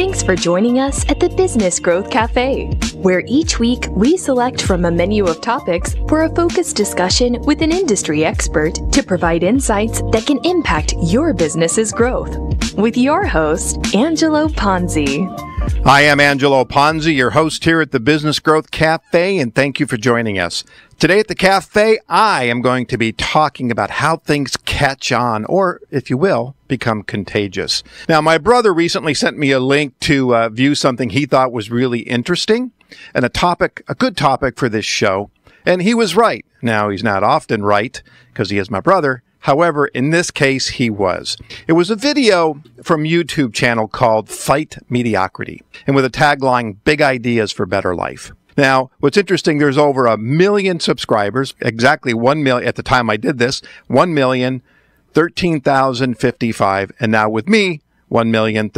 Thanks for joining us at the Business Growth Cafe, where each week we select from a menu of topics for a focused discussion with an industry expert to provide insights that can impact your business's growth. With your host, Angelo Ponzi. I am Angelo Ponzi, your host here at the Business Growth Cafe, and thank you for joining us. Today at the cafe, I am going to be talking about how things catch on, or if you will, become contagious. Now, my brother recently sent me a link to uh, view something he thought was really interesting and a topic, a good topic for this show. And he was right. Now, he's not often right because he is my brother, However, in this case, he was. It was a video from YouTube channel called Fight Mediocrity and with a tagline, Big Ideas for Better Life. Now, what's interesting, there's over a million subscribers, exactly 1 million at the time I did this, 1 million, and now with me, 1 million,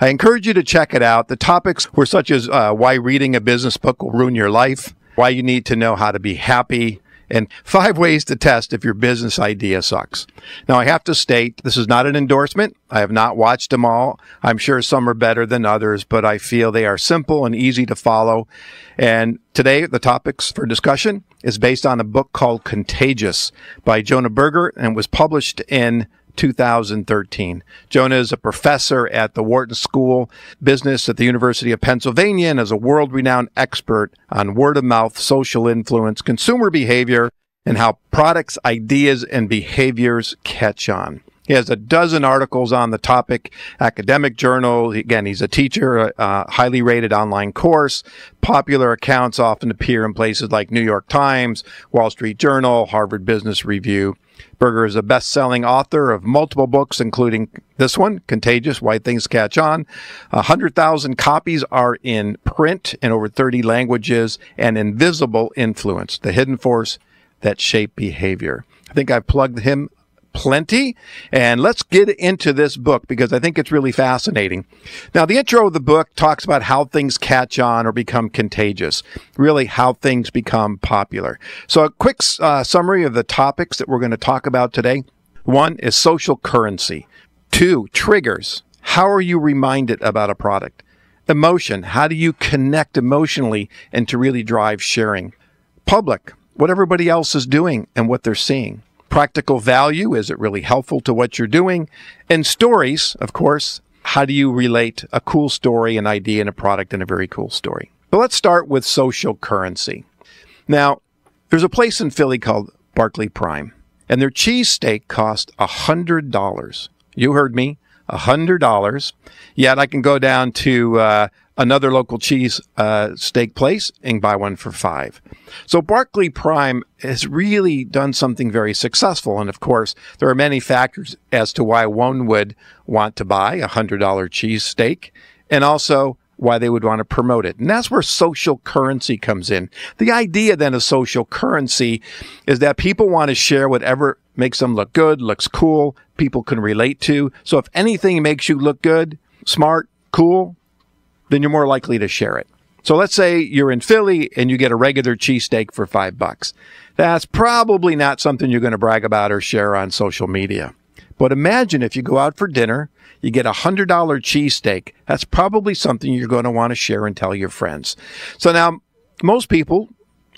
I encourage you to check it out. The topics were such as uh, why reading a business book will ruin your life, why you need to know how to be happy, and five ways to test if your business idea sucks. Now, I have to state this is not an endorsement. I have not watched them all. I'm sure some are better than others, but I feel they are simple and easy to follow. And today, the topics for discussion is based on a book called Contagious by Jonah Berger and was published in 2013. Jonah is a professor at the Wharton School Business at the University of Pennsylvania and is a world renowned expert on word of mouth, social influence, consumer behavior, and how products, ideas, and behaviors catch on. He has a dozen articles on the topic, academic journal. Again, he's a teacher, a highly rated online course. Popular accounts often appear in places like New York Times, Wall Street Journal, Harvard Business Review. Berger is a best selling author of multiple books, including this one, Contagious Why Things Catch On. 100,000 copies are in print in over 30 languages, and Invisible Influence, the hidden force that shape behavior. I think I've plugged him plenty. And let's get into this book because I think it's really fascinating. Now, the intro of the book talks about how things catch on or become contagious, really, how things become popular. So, a quick uh, summary of the topics that we're going to talk about today one is social currency, two, triggers. How are you reminded about a product? Emotion. How do you connect emotionally and to really drive sharing? Public. What everybody else is doing and what they're seeing practical value? Is it really helpful to what you're doing? And stories, of course, how do you relate a cool story, an idea, and a product in a very cool story? But let's start with social currency. Now, there's a place in Philly called Barclay Prime, and their cheesesteak cost $100. You heard me. $100. Yet I can go down to uh, another local cheese uh, steak place and buy one for five. So Barclay Prime has really done something very successful. And of course, there are many factors as to why one would want to buy a $100 cheese steak and also why they would want to promote it. And that's where social currency comes in. The idea then of social currency is that people want to share whatever makes them look good, looks cool, people can relate to. So if anything makes you look good, smart, cool, then you're more likely to share it. So let's say you're in Philly and you get a regular cheesesteak for five bucks. That's probably not something you're going to brag about or share on social media. But imagine if you go out for dinner, you get a $100 cheesesteak. That's probably something you're going to want to share and tell your friends. So now, most people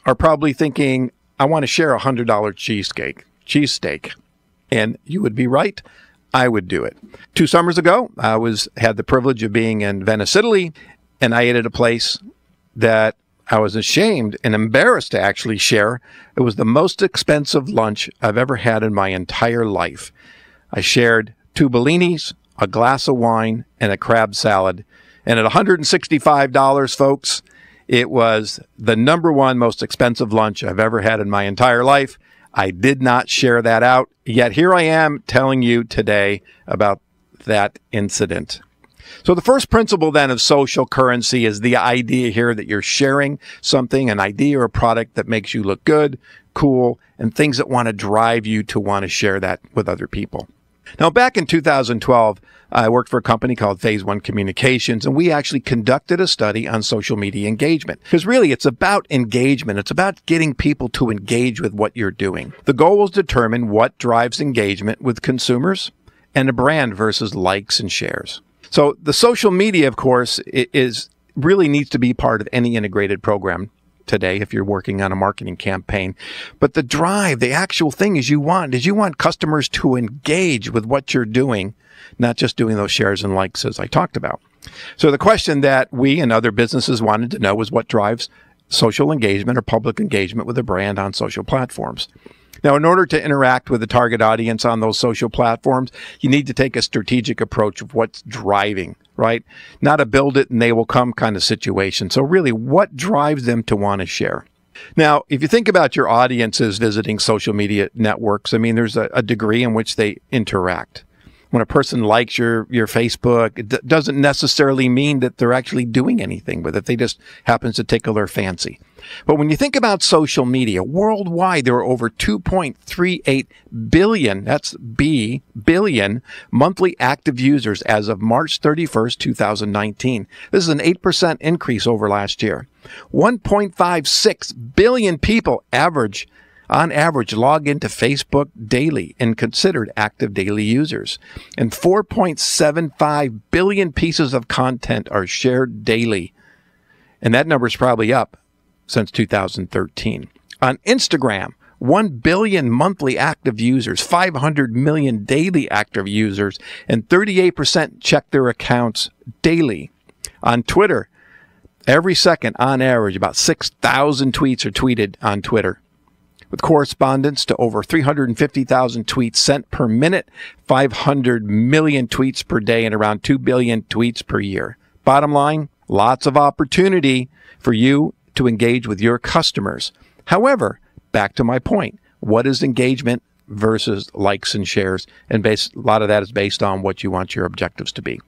are probably thinking, I want to share a $100 cheesecake, cheesesteak. And you would be right. I would do it. Two summers ago, I was had the privilege of being in Venice, Italy, and I ate at a place that I was ashamed and embarrassed to actually share. It was the most expensive lunch I've ever had in my entire life. I shared two bellinis, a glass of wine, and a crab salad. And at $165, folks, it was the number one most expensive lunch I've ever had in my entire life. I did not share that out, yet here I am telling you today about that incident. So the first principle then of social currency is the idea here that you're sharing something, an idea or a product that makes you look good, cool, and things that want to drive you to want to share that with other people. Now, back in 2012, I worked for a company called Phase One Communications, and we actually conducted a study on social media engagement. Because really, it's about engagement. It's about getting people to engage with what you're doing. The goal was to determine what drives engagement with consumers and a brand versus likes and shares. So the social media, of course, is really needs to be part of any integrated program today if you're working on a marketing campaign. But the drive, the actual thing is you want is you want customers to engage with what you're doing, not just doing those shares and likes as I talked about. So the question that we and other businesses wanted to know was what drives social engagement or public engagement with a brand on social platforms. Now, in order to interact with the target audience on those social platforms, you need to take a strategic approach of what's driving, right? Not a build it and they will come kind of situation. So, really, what drives them to want to share? Now, if you think about your audiences visiting social media networks, I mean, there's a, a degree in which they interact when a person likes your your Facebook, it d- doesn't necessarily mean that they're actually doing anything with it. They just happens to tickle their fancy. But when you think about social media worldwide, there are over 2.38 billion, that's B, billion monthly active users as of March 31st, 2019. This is an 8% increase over last year. 1.56 billion people average on average log into Facebook daily and considered active daily users. And 4.75 billion pieces of content are shared daily. And that number is probably up since 2013. On Instagram, 1 billion monthly active users, 500 million daily active users, and 38% check their accounts daily. On Twitter, every second on average, about 6,000 tweets are tweeted on Twitter with correspondence to over 350,000 tweets sent per minute, 500 million tweets per day, and around 2 billion tweets per year. Bottom line, lots of opportunity for you to engage with your customers. However, back to my point, what is engagement versus likes and shares? And based, a lot of that is based on what you want your objectives to be.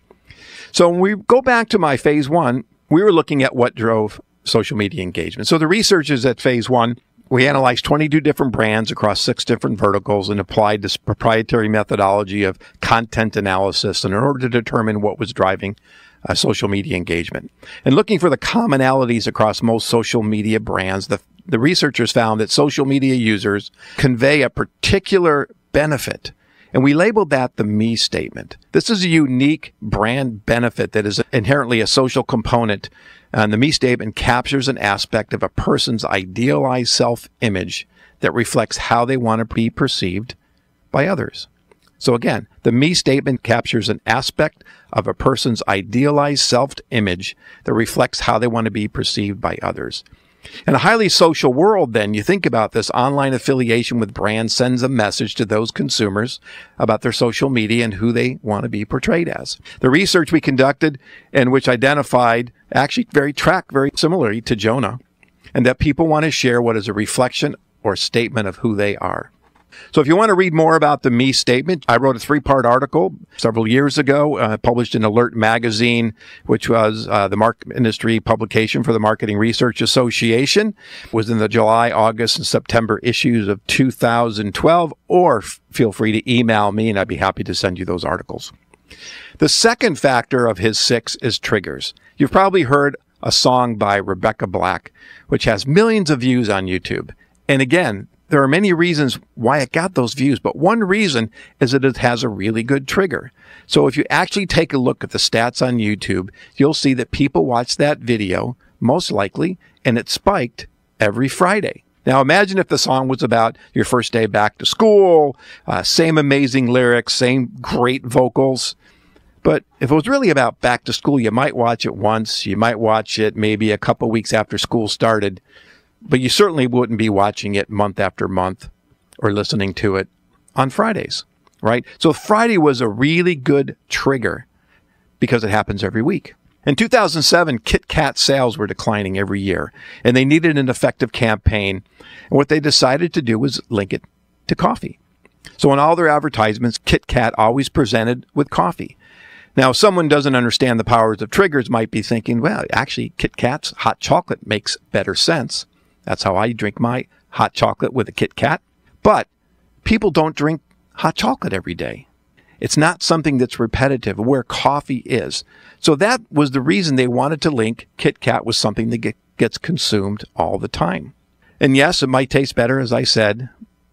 So when we go back to my phase one, we were looking at what drove social media engagement. So the researchers at phase one we analyzed 22 different brands across six different verticals and applied this proprietary methodology of content analysis in order to determine what was driving uh, social media engagement. And looking for the commonalities across most social media brands, the, the researchers found that social media users convey a particular benefit and we labeled that the me statement. This is a unique brand benefit that is inherently a social component. And the me statement captures an aspect of a person's idealized self image that reflects how they want to be perceived by others. So again, the me statement captures an aspect of a person's idealized self image that reflects how they want to be perceived by others. In a highly social world, then, you think about this online affiliation with brands sends a message to those consumers about their social media and who they want to be portrayed as. The research we conducted and which identified actually very track very similarly to Jonah and that people want to share what is a reflection or statement of who they are. So if you want to read more about the me statement, I wrote a three part article several years ago, uh, published in Alert Magazine, which was uh, the mark industry publication for the Marketing Research Association, it was in the July, August, and September issues of 2012. Or f- feel free to email me, and I'd be happy to send you those articles. The second factor of his six is triggers. You've probably heard a song by Rebecca Black, which has millions of views on YouTube. And again, there are many reasons why it got those views, but one reason is that it has a really good trigger. So if you actually take a look at the stats on YouTube, you'll see that people watch that video most likely, and it spiked every Friday. Now imagine if the song was about your first day back to school, uh, same amazing lyrics, same great vocals. But if it was really about back to school, you might watch it once. You might watch it maybe a couple weeks after school started. But you certainly wouldn't be watching it month after month or listening to it on Fridays, right? So Friday was a really good trigger because it happens every week. In 2007, Kit Kat sales were declining every year, and they needed an effective campaign. And what they decided to do was link it to coffee. So in all their advertisements, Kit Kat always presented with coffee. Now, someone doesn't understand the powers of triggers might be thinking, well, actually, Kit Kat's hot chocolate makes better sense. That's how I drink my hot chocolate with a Kit Kat. But people don't drink hot chocolate every day. It's not something that's repetitive where coffee is. So that was the reason they wanted to link Kit Kat with something that get, gets consumed all the time. And yes, it might taste better, as I said,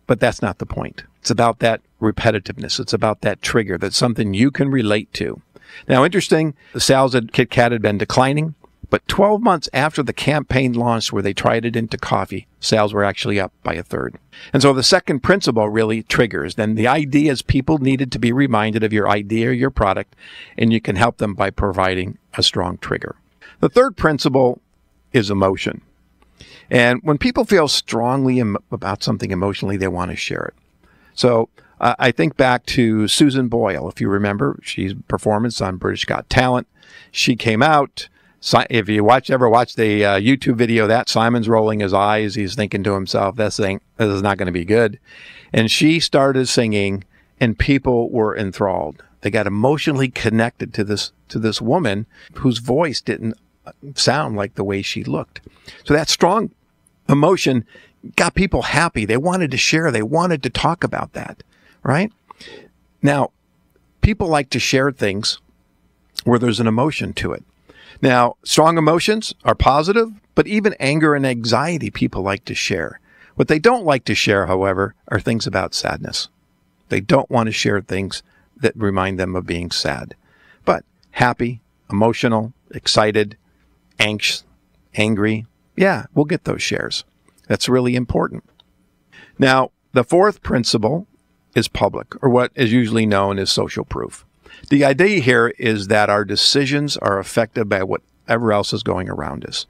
but that's not the point. It's about that repetitiveness. It's about that trigger that's something you can relate to. Now, interesting, the sales at Kit Kat had been declining. But 12 months after the campaign launched, where they tried it into coffee, sales were actually up by a third. And so the second principle really triggers. Then the idea is people needed to be reminded of your idea or your product, and you can help them by providing a strong trigger. The third principle is emotion. And when people feel strongly em- about something emotionally, they want to share it. So uh, I think back to Susan Boyle, if you remember, she's performance on British Got Talent. She came out if you watch ever watch the uh, YouTube video, that Simon's rolling his eyes. He's thinking to himself, "This thing, this is not going to be good." And she started singing, and people were enthralled. They got emotionally connected to this to this woman whose voice didn't uh, sound like the way she looked. So that strong emotion got people happy. They wanted to share. They wanted to talk about that. Right now, people like to share things where there's an emotion to it. Now, strong emotions are positive, but even anger and anxiety people like to share. What they don't like to share, however, are things about sadness. They don't want to share things that remind them of being sad. But happy, emotional, excited, anxious, angry, yeah, we'll get those shares. That's really important. Now, the fourth principle is public, or what is usually known as social proof. The idea here is that our decisions are affected by whatever else is going around us.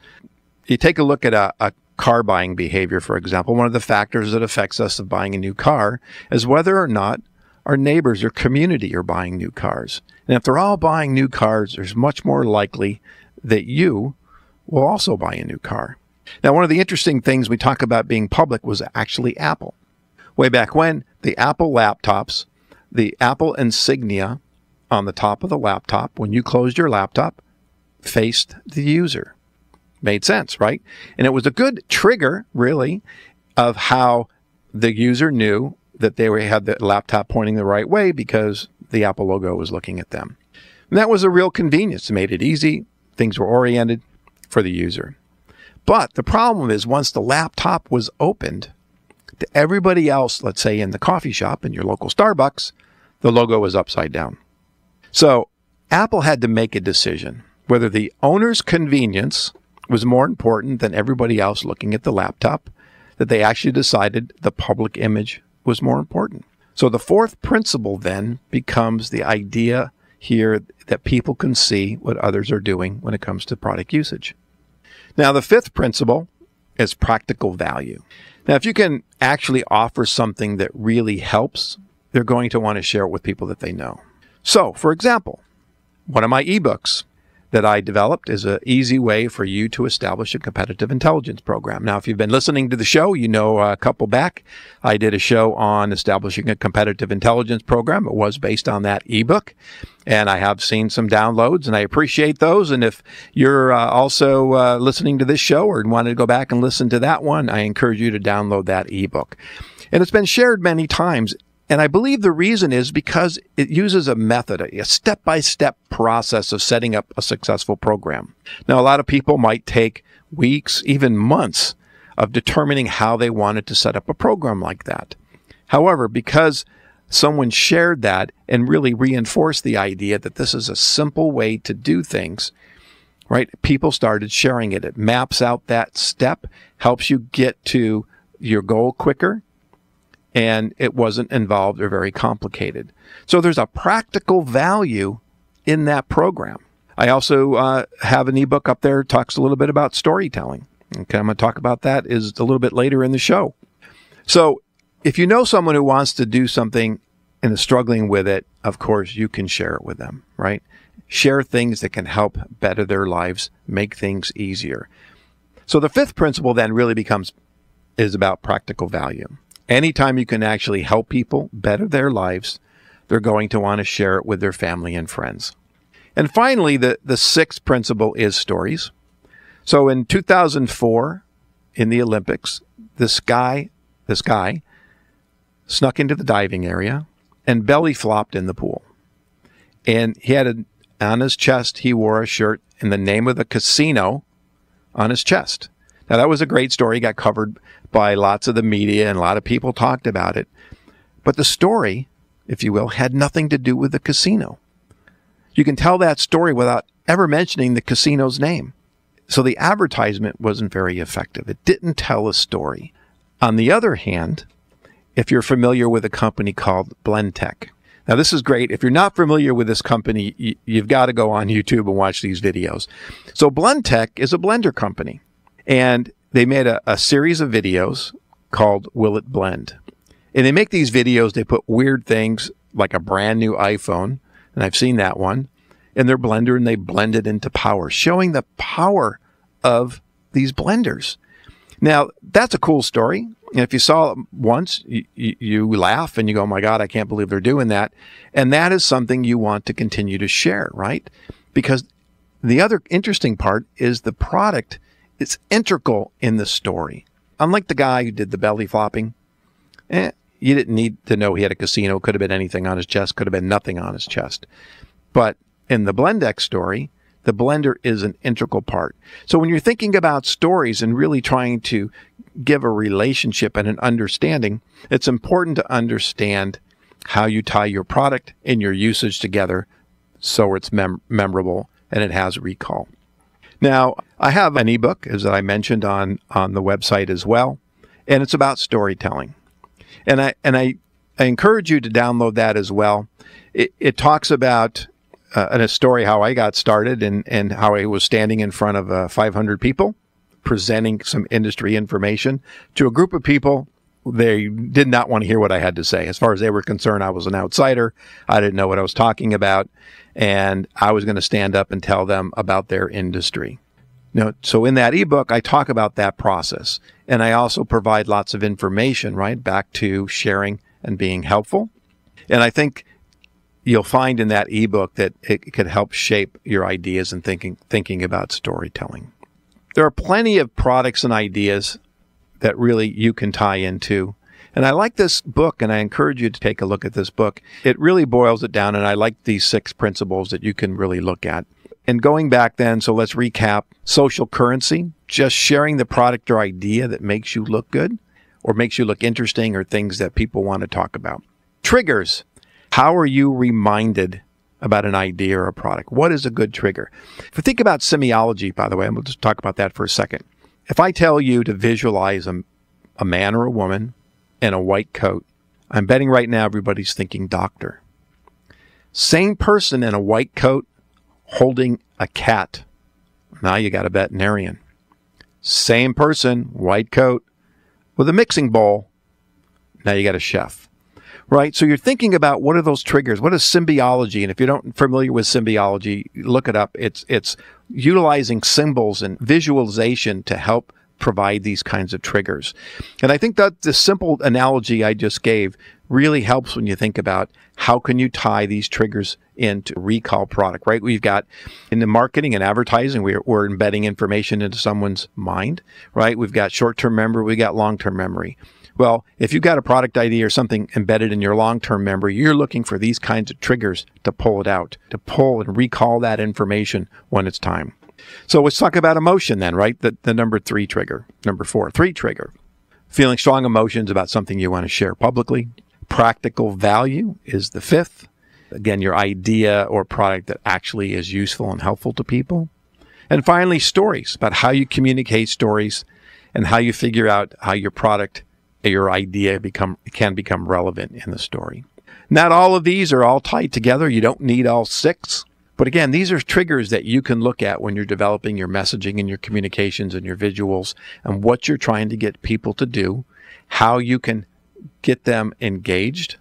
You take a look at a, a car buying behavior, for example, one of the factors that affects us of buying a new car is whether or not our neighbors or community are buying new cars. And if they're all buying new cars, there's much more likely that you will also buy a new car. Now, one of the interesting things we talk about being public was actually Apple. Way back when, the Apple laptops, the Apple insignia, on the top of the laptop when you closed your laptop faced the user. Made sense, right? And it was a good trigger, really, of how the user knew that they were, had the laptop pointing the right way because the Apple logo was looking at them. And that was a real convenience. It made it easy. Things were oriented for the user. But the problem is once the laptop was opened to everybody else, let's say in the coffee shop in your local Starbucks, the logo was upside down. So Apple had to make a decision whether the owner's convenience was more important than everybody else looking at the laptop, that they actually decided the public image was more important. So the fourth principle then becomes the idea here that people can see what others are doing when it comes to product usage. Now, the fifth principle is practical value. Now, if you can actually offer something that really helps, they're going to want to share it with people that they know. So, for example, one of my ebooks that I developed is an easy way for you to establish a competitive intelligence program. Now, if you've been listening to the show, you know uh, a couple back, I did a show on establishing a competitive intelligence program. It was based on that ebook, and I have seen some downloads, and I appreciate those. And if you're uh, also uh, listening to this show or wanted to go back and listen to that one, I encourage you to download that ebook. And it's been shared many times and I believe the reason is because it uses a method, a step by step process of setting up a successful program. Now, a lot of people might take weeks, even months of determining how they wanted to set up a program like that. However, because someone shared that and really reinforced the idea that this is a simple way to do things, right? People started sharing it. It maps out that step, helps you get to your goal quicker and it wasn't involved or very complicated. So there's a practical value in that program. I also uh, have an ebook up there talks a little bit about storytelling. Okay, I'm going to talk about that is a little bit later in the show. So if you know someone who wants to do something and is struggling with it, of course you can share it with them, right? Share things that can help better their lives, make things easier. So the fifth principle then really becomes is about practical value. Anytime you can actually help people better their lives, they're going to want to share it with their family and friends. And finally, the, the sixth principle is stories. So in 2004, in the Olympics, this guy, this guy, snuck into the diving area and belly flopped in the pool. And he had a, on his chest, he wore a shirt in the name of the casino on his chest. Now, that was a great story, got covered by lots of the media, and a lot of people talked about it. But the story, if you will, had nothing to do with the casino. You can tell that story without ever mentioning the casino's name. So the advertisement wasn't very effective. It didn't tell a story. On the other hand, if you're familiar with a company called Blendtec, now this is great. If you're not familiar with this company, you've got to go on YouTube and watch these videos. So Blendtec is a blender company. And they made a, a series of videos called Will It Blend? And they make these videos, they put weird things like a brand new iPhone, and I've seen that one, in their blender and they blend it into power, showing the power of these blenders. Now, that's a cool story. And if you saw it once, you, you, laugh and you go, oh my God, I can't believe they're doing that. And that is something you want to continue to share, right? Because the other interesting part is the product it's integral in the story. Unlike the guy who did the belly flopping, eh, you didn't need to know he had a casino. Could have been anything on his chest, could have been nothing on his chest. But in the Blendex story, the blender is an integral part. So when you're thinking about stories and really trying to give a relationship and an understanding, it's important to understand how you tie your product and your usage together so it's mem- memorable and it has recall. Now, I have an ebook, as I mentioned on, on the website as well, and it's about storytelling. And I, and I, I encourage you to download that as well. It, it talks about uh, a story how I got started and, and how I was standing in front of uh, 500 people presenting some industry information to a group of people they did not want to hear what I had to say. As far as they were concerned, I was an outsider. I didn't know what I was talking about. And I was going to stand up and tell them about their industry. Now, so in that ebook, I talk about that process. And I also provide lots of information, right, back to sharing and being helpful. And I think you'll find in that ebook that it could help shape your ideas and thinking, thinking about storytelling. There are plenty of products and ideas that really you can tie into. And I like this book, and I encourage you to take a look at this book. It really boils it down, and I like these six principles that you can really look at. And going back then, so let's recap social currency, just sharing the product or idea that makes you look good or makes you look interesting or things that people want to talk about. Triggers. How are you reminded about an idea or a product? What is a good trigger? If we think about semiology, by the way, I'm going to talk about that for a second. If I tell you to visualize a, a man or a woman in a white coat, I'm betting right now everybody's thinking doctor. Same person in a white coat holding a cat. Now you got a veterinarian. Same person, white coat, with a mixing bowl. Now you got a chef right? So you're thinking about what are those triggers? What is symbiology? And if you are not familiar with symbiology, look it up. It's it's utilizing symbols and visualization to help provide these kinds of triggers. And I think that the simple analogy I just gave really helps when you think about how can you tie these triggers into recall product, right? We've got in the marketing and advertising, we're, we're embedding information into someone's mind, right? We've got short-term memory, we got long-term memory. Well, if you've got a product ID or something embedded in your long term memory, you're looking for these kinds of triggers to pull it out, to pull and recall that information when it's time. So let's talk about emotion then, right? The, the number three trigger, number four, three trigger. Feeling strong emotions about something you want to share publicly. Practical value is the fifth. Again, your idea or product that actually is useful and helpful to people. And finally, stories about how you communicate stories and how you figure out how your product your idea become can become relevant in the story. Not all of these are all tied together. You don't need all six. But again, these are triggers that you can look at when you're developing your messaging and your communications and your visuals and what you're trying to get people to do, how you can get them engaged,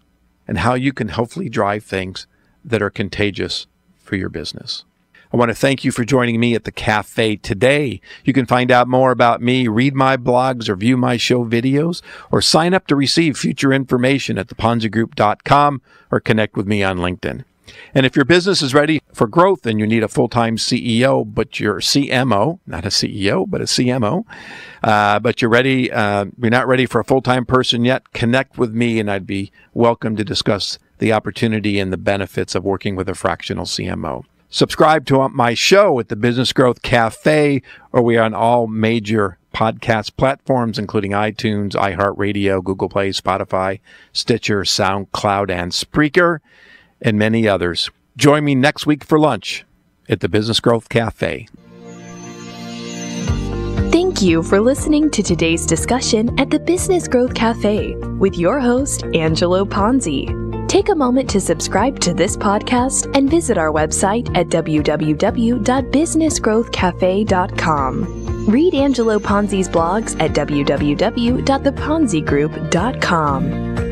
and how you can hopefully drive things that are contagious for your business. I want to thank you for joining me at the cafe today. You can find out more about me, read my blogs, or view my show videos, or sign up to receive future information at theponzigroup.com or connect with me on LinkedIn. And if your business is ready for growth and you need a full time CEO, but you're CMO, not a CEO, but a CMO, uh, but you're ready, uh, you're not ready for a full time person yet, connect with me and I'd be welcome to discuss the opportunity and the benefits of working with a fractional CMO. Subscribe to my show at the Business Growth Cafe, or we are on all major podcast platforms, including iTunes, iHeartRadio, Google Play, Spotify, Stitcher, SoundCloud, and Spreaker, and many others. Join me next week for lunch at the Business Growth Cafe. Thank you for listening to today's discussion at the Business Growth Cafe with your host, Angelo Ponzi. Take a moment to subscribe to this podcast and visit our website at www.businessgrowthcafe.com. Read Angelo Ponzi's blogs at www.theponzigroup.com.